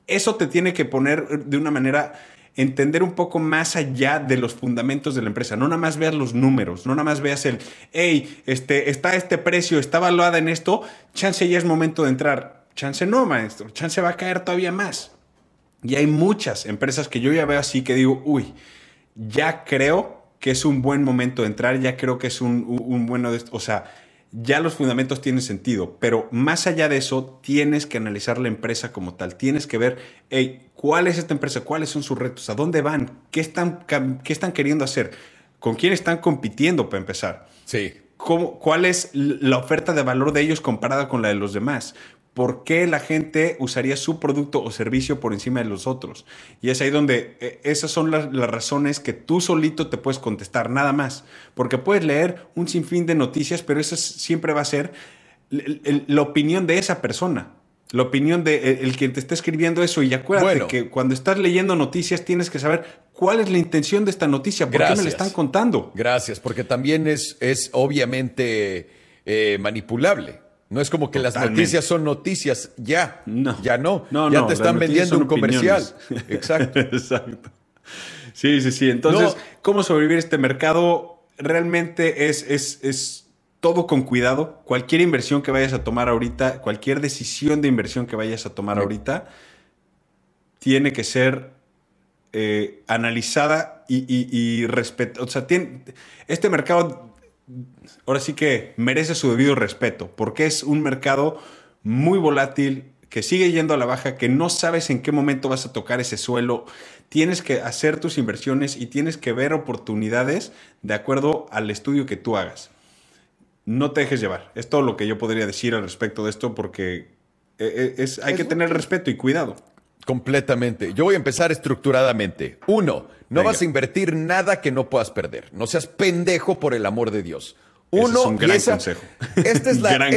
Eso te tiene que poner de una manera entender un poco más allá de los fundamentos de la empresa. No nada más veas los números, no nada más veas el, hey, este, está este precio, está valuada en esto, chance ya es momento de entrar Chance no, maestro. Chance va a caer todavía más. Y hay muchas empresas que yo ya veo así que digo, uy, ya creo que es un buen momento de entrar, ya creo que es un, un, bueno, de, o sea, ya los fundamentos tienen sentido, pero más allá de eso, tienes que analizar la empresa como tal, tienes que ver, ¿cuál es esta empresa? ¿Cuáles son sus retos? ¿A dónde van? ¿Qué están, qué están queriendo hacer? ¿Con quién están compitiendo para empezar? Sí. ¿Cómo, ¿Cuál es la oferta de valor de ellos comparada con la de los demás? por qué la gente usaría su producto o servicio por encima de los otros. Y es ahí donde eh, esas son las, razones que tú solito te puedes contestar, nada más. Porque puedes leer un sinfín de noticias, pero esa siempre va a ser la opinión de esa persona. La opinión de el, que te está escribiendo eso. Y acuérdate que cuando estás leyendo noticias tienes que saber cuál es la intención de esta noticia, por qué me la están contando. Gracias, porque también es, obviamente eh, manipulable. No es como que las noticias son noticias, ya. Ya no. ya te están vendiendo un comercial. Exacto. Exacto. Sí, sí, sí. Entonces, ¿cómo sobrevivir este mercado? Realmente es, es, todo con cuidado. Cualquier inversión que vayas a tomar ahorita, cualquier decisión de inversión que vayas a tomar ahorita, tiene que ser eh, analizada y, respetada. O sea, este mercado ahora sí que merece su debido respeto, porque es un mercado muy volátil, que sigue yendo a la baja, que no sabes en qué momento vas a tocar ese suelo. Tienes que hacer tus inversiones y tienes que ver oportunidades de acuerdo al estudio que tú hagas. No te dejes llevar. Es todo lo que yo podría decir al respecto de esto porque eh, eh, es, hay que tener respeto y cuidado. Completamente. Yo voy a empezar estructuradamente. Uno, no vas a invertir nada que no puedas perder. No seas pendejo por el amor de Dios. Uno, Ese es un gran consejo. Esta es, la, gran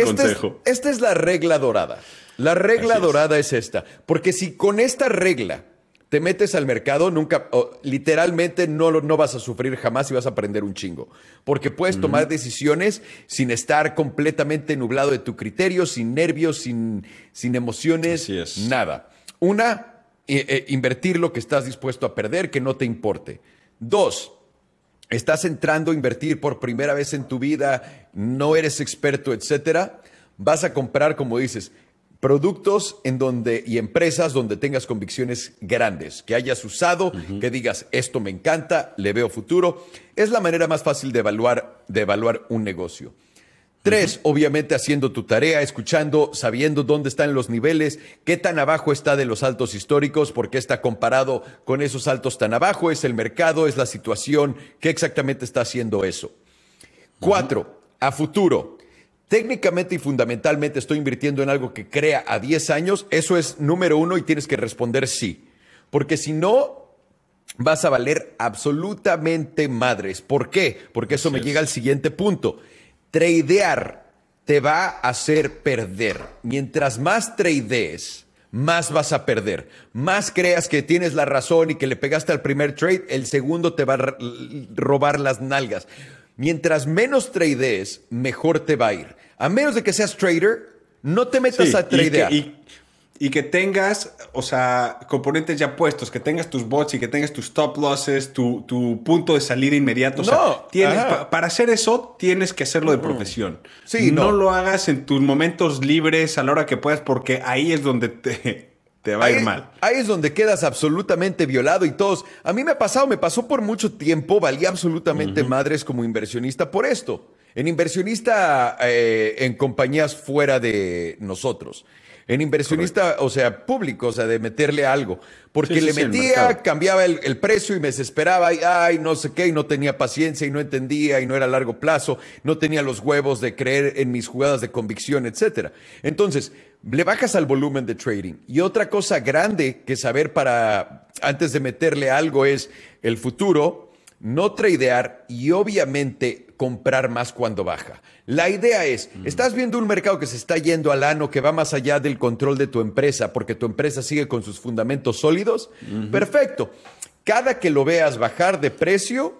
la regla dorada. La regla dorada es. esta. Porque si con esta regla te metes al mercado, nunca, literalmente no, no vas a sufrir jamás y vas a aprender un chingo. Porque puedes tomar decisiones sin estar completamente nublado de tu criterio, sin nervios, sin, sin emociones, nada. Una, eh, eh, invertir lo que estás dispuesto a perder, que no te importe. Dos, estás entrando a invertir por primera vez en tu vida, no eres experto, etcétera, vas a comprar, como dices, productos en donde y empresas donde tengas convicciones grandes, que hayas usado, que digas esto me encanta, le veo futuro, es la manera más fácil de evaluar de evaluar un negocio. Tres, obviamente haciendo tu tarea, escuchando, sabiendo dónde están los niveles, qué tan abajo está de los altos históricos, por qué está comparado con esos altos tan abajo, es el mercado, es la situación, qué exactamente está haciendo eso. Cuatro, a futuro. Técnicamente y fundamentalmente estoy invirtiendo en algo que crea a 10 años, eso es número uno y tienes que responder sí, porque si no, vas a valer absolutamente madres. ¿Por qué? Porque eso me llega al siguiente punto. Tradear te va a hacer perder. Mientras más tradees, más vas a perder. Más creas que tienes la razón y que le pegaste al primer trade, el segundo te va a robar las nalgas. Mientras menos tradees, mejor te va a ir. A menos de que seas trader, no te metas a tradear y que tengas, o sea, componentes ya puestos, que tengas tus bots y que tengas tus stop losses, tu, punto de salida inmediato. para hacer eso tienes que hacerlo de mm. profesión. Sí, no, lo hagas en tus momentos libres a la hora que puedas, porque ahí es donde te, te va a ir mal. Ahí es donde quedas absolutamente violado y todos. A mí me ha pasado, me pasó por mucho tiempo, valía absolutamente madres como inversionista por esto. En inversionista eh, en compañías fuera de nosotros en inversionista, o sea, público, o sea, de meterle algo. Porque le metía, cambiaba el, precio y me desesperaba, y ay, no sé qué, y no tenía paciencia, y no entendía, y no era a largo plazo, no tenía los huevos de creer en mis jugadas de convicción, etcétera. Entonces, le bajas al volumen de trading. Y otra cosa grande que saber para, antes de meterle algo, es el futuro, no tradear y obviamente comprar más cuando baja. La idea es, mm. estás viendo un mercado que se está yendo al ano, que va más allá del control de tu empresa, porque tu empresa sigue con sus fundamentos sólidos. Perfecto. Cada que lo veas bajar de precio,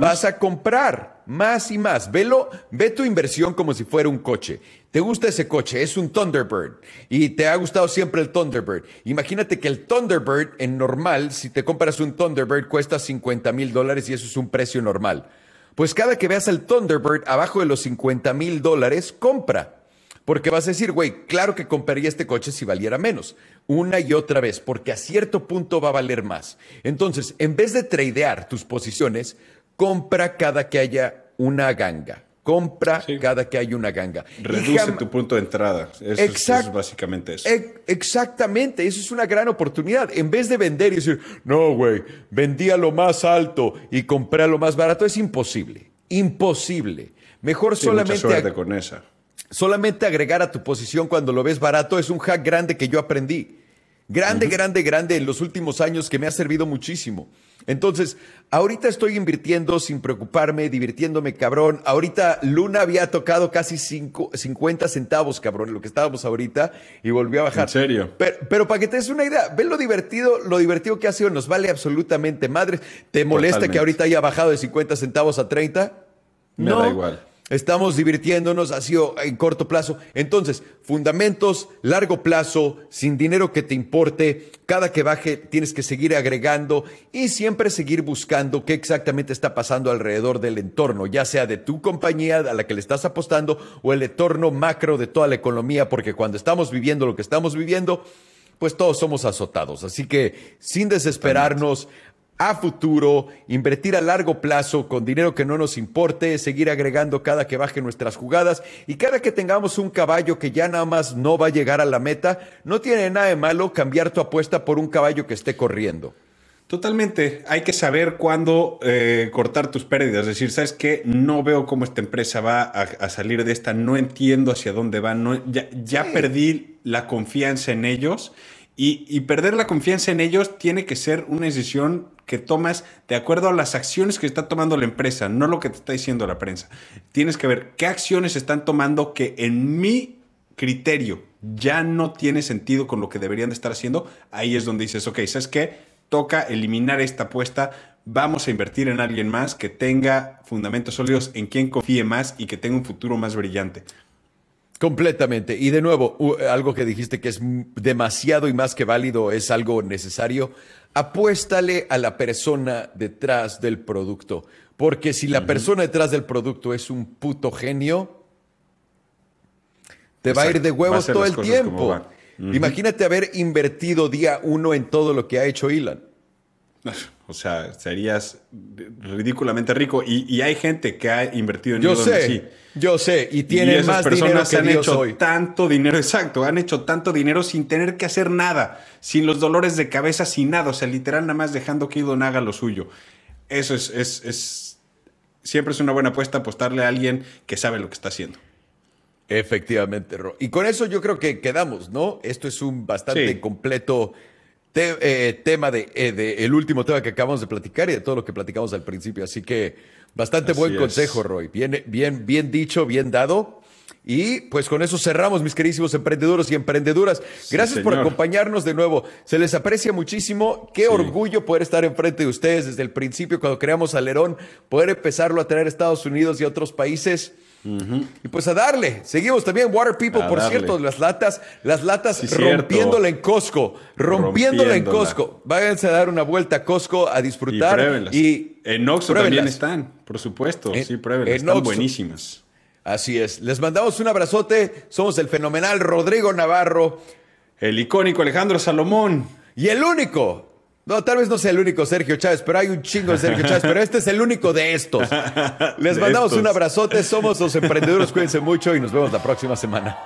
vas a comprar más y más. Velo, ve tu inversión como si fuera un coche. Te gusta ese coche, es un Thunderbird y te ha gustado siempre el Thunderbird. Imagínate que el Thunderbird en normal, si te compras un Thunderbird, cuesta 50 mil dólares y eso es un precio normal. Pues cada que veas el Thunderbird abajo de los 50 mil dólares, compra. Porque vas a decir, güey, claro que compraría este coche si valiera menos. Una y otra vez, porque a cierto punto va a valer más. Entonces, en vez de tradear tus posiciones, compra cada que haya una ganga. Compra cada que hay una ganga. Reduce tu punto de entrada. Eso, es, básicamente eso. exactamente, eso es una gran oportunidad. En vez de vender y decir, no, güey, vendí a lo más alto y compré a lo más barato, es imposible. Imposible. Mejor solamente. con esa. Solamente agregar a tu posición cuando lo ves barato es un hack grande que yo aprendí. Grande, grande, grande en los últimos años que me ha servido muchísimo. Entonces, ahorita estoy invirtiendo sin preocuparme, divirtiéndome, cabrón. Ahorita Luna había tocado casi cinco, 50 centavos, cabrón, lo que estábamos ahorita, y volvió a bajar. En serio. Pero, para que te des una idea, ven lo divertido, lo divertido que ha sido, nos vale absolutamente madre. ¿Te molesta que ahorita haya bajado de 50 centavos a 30? Me no, da igual. Estamos divirtiéndonos sido en corto plazo. Entonces, fundamentos, largo plazo, sin dinero que te importe. Cada que baje tienes que seguir agregando y siempre seguir buscando qué exactamente está pasando alrededor del entorno, ya sea de tu compañía a la que le estás apostando o el entorno macro de toda la economía, porque cuando estamos viviendo lo que estamos viviendo, pues todos somos azotados. Así que sin desesperarnos, a futuro, invertir a largo plazo con dinero que no nos importe, seguir agregando cada que baje nuestras jugadas y cada que tengamos un caballo que ya nada más no va a llegar a la meta, no tiene nada de malo cambiar tu apuesta por un caballo que esté corriendo. Totalmente, hay que saber cuándo eh, cortar tus pérdidas, es decir, sabes que no veo cómo esta empresa va a, salir de esta, no entiendo hacia dónde va, ya, perdí la confianza en ellos y, perder la confianza en ellos tiene que ser una decisión que tomas de acuerdo a las acciones que está tomando la empresa, no lo que te está diciendo la prensa. Tienes que ver qué acciones están tomando que en mi criterio ya no tiene sentido con lo que deberían de estar haciendo. Ahí es donde dices, ok, ¿sabes qué? Toca eliminar esta apuesta, vamos a invertir en alguien más que tenga fundamentos sólidos, en quien confíe más y que tenga un futuro más brillante. Completamente. Y de nuevo, algo que dijiste que es demasiado y más que válido, es algo necesario. Apuéstale a la persona detrás del producto. Porque si la persona detrás del producto es un puto genio, te va a ir de huevos todo el tiempo. Imagínate haber invertido día uno en todo lo que ha hecho Elon. O sea, serías ridículamente rico. Y, hay gente que ha invertido en yo sé, sí. Yo sé, y tienen y esas más personas dinero que han hecho tanto dinero, exacto, han hecho tanto dinero sin tener que hacer nada, sin los dolores de cabeza, sin nada. O sea, literal, nada más dejando que Elon haga lo suyo. Eso es, es, es siempre es una buena apuesta apostarle a alguien que sabe lo que está haciendo. Efectivamente, Y con eso yo creo que quedamos, ¿no? Esto es un bastante completo eh, tema eh, de, el último tema que acabamos de platicar y de todo lo que platicamos al principio. Así que bastante buen consejo, Roy. Bien, bien, bien dicho, bien dado. Y pues con eso cerramos, mis queridísimos emprendedores y emprendedoras. Gracias por acompañarnos de nuevo. Se les aprecia muchísimo. Qué orgullo poder estar enfrente de ustedes desde el principio, cuando creamos Alerón, poder empezarlo a traer Estados Unidos y otros países. Y pues a darle. Seguimos también Water People, por cierto, las latas, las latas rompiéndola en Costco, rompiéndola, en Costco. Váyanse a dar una vuelta a Costco a disfrutar. Y, en Oxxo también están, por supuesto. sí, pruébenlas. Están buenísimas. Así es. Les mandamos un abrazote. Somos el fenomenal Rodrigo Navarro. El icónico Alejandro Salomón. Y el único, tal vez no sea el único Sergio Chávez, pero hay un chingo de Sergio Chávez, pero este es el único de estos. Les mandamos un abrazote, somos los emprendedores, cuídense mucho y nos vemos la próxima semana.